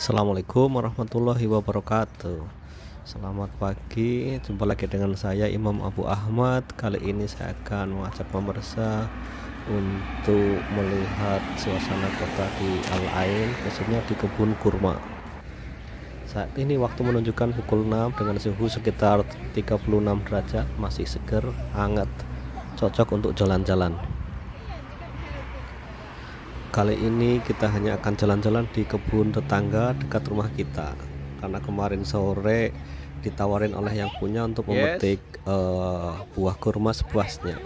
Assalamualaikum warahmatullahi wabarakatuh Selamat pagi Jumpa lagi dengan saya Imam Abu Ahmad Kali ini saya akan mengajak pemirsa Untuk melihat suasana kota di Al-Ain Khususnya di kebun kurma Saat ini waktu menunjukkan pukul 6 Dengan suhu sekitar 36 derajat Masih seger, hangat Cocok untuk jalan-jalan Kali ini kita hanya akan jalan-jalan di kebun tetangga dekat rumah kita karena kemarin sore ditawarin oleh yang punya untuk memetik yes. uh, buah kurma sepuasnya.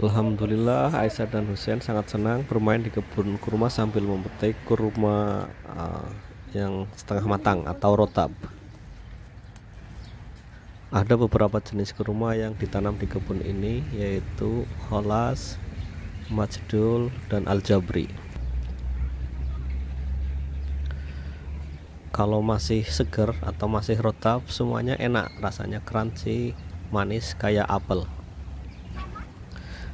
Alhamdulillah Aisyah dan Hussein sangat senang bermain di kebun kurma sambil memetik kurma uh, yang setengah matang atau rotab. Ada beberapa jenis kurma yang ditanam di kebun ini yaitu holas, Majdul dan Aljabri kalau masih seger atau masih rotap semuanya enak rasanya crunchy manis kayak apel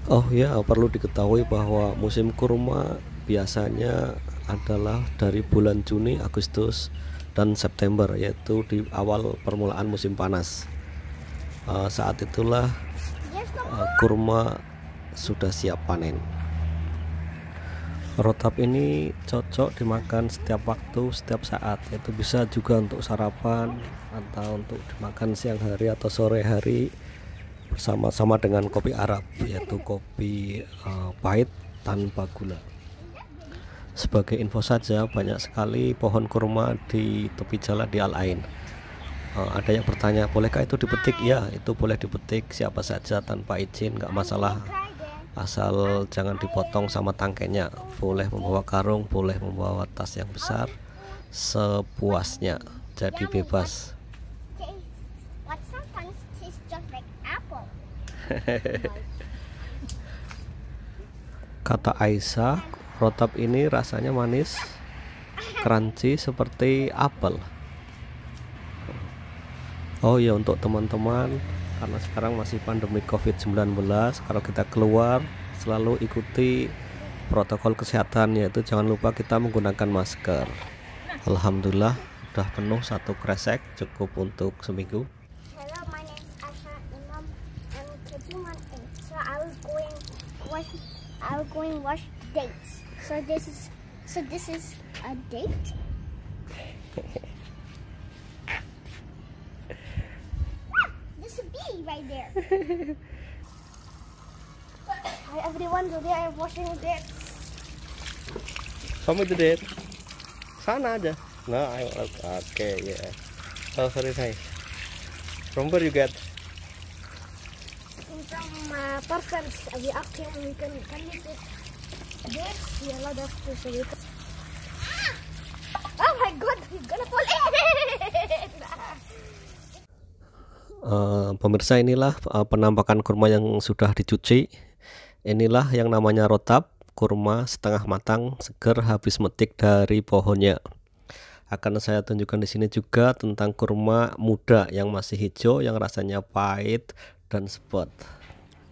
oh ya perlu diketahui bahwa musim kurma biasanya adalah dari bulan Juni, Agustus, dan September yaitu di awal permulaan musim panas uh, saat itulah uh, kurma sudah siap panen. Rotap ini cocok dimakan setiap waktu, setiap saat, itu bisa juga untuk sarapan atau untuk dimakan siang hari atau sore hari bersama-sama dengan kopi Arab, yaitu kopi uh, pahit tanpa gula. Sebagai info saja, banyak sekali pohon kurma di tepi jalan di Al Ain. Uh, eh, ada yang bertanya, bolehkah itu dipetik? Ya, itu boleh dipetik siapa saja tanpa izin, nggak masalah asal jangan dipotong sama tangkainya boleh membawa karung boleh membawa tas yang besar sepuasnya jadi bebas kata Aisyah rotab ini rasanya manis crunchy seperti apel Oh ya untuk teman-teman karena sekarang masih pandemi COVID-19 kalau kita keluar selalu ikuti protokol kesehatan yaitu jangan lupa kita menggunakan masker Alhamdulillah sudah penuh satu kresek cukup untuk seminggu Hello right there. Hi everyone, today I am washing this. Kamu itu deh, sana aja. No, nah, I oke okay, ya. Yeah. Oh sorry guys. From where you get? From uh, persons, we actually we can can you take this? Yeah, lot of to so you Oh my God, he's gonna fall in. Eh, pemirsa inilah uh, penampakan kurma yang sudah dicuci. Inilah yang namanya rotap kurma setengah matang, seger habis metik dari pohonnya. Akan saya tunjukkan di sini juga tentang kurma muda yang masih hijau, yang rasanya pahit dan sepet.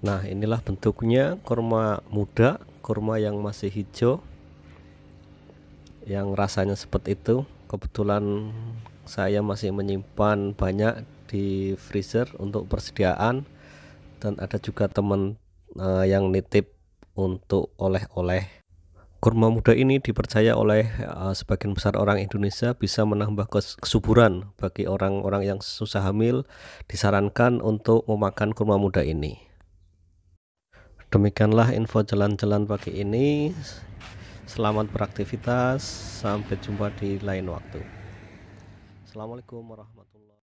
Nah, inilah bentuknya kurma muda, kurma yang masih hijau, yang rasanya sepet itu. Kebetulan saya masih menyimpan banyak di freezer untuk persediaan dan ada juga teman uh, eh, yang nitip untuk oleh-oleh kurma muda ini dipercaya oleh uh, sebagian besar orang Indonesia bisa menambah kesuburan bagi orang-orang yang susah hamil disarankan untuk memakan kurma muda ini demikianlah info jalan-jalan pagi ini selamat beraktivitas sampai jumpa di lain waktu Assalamualaikum warahmatullahi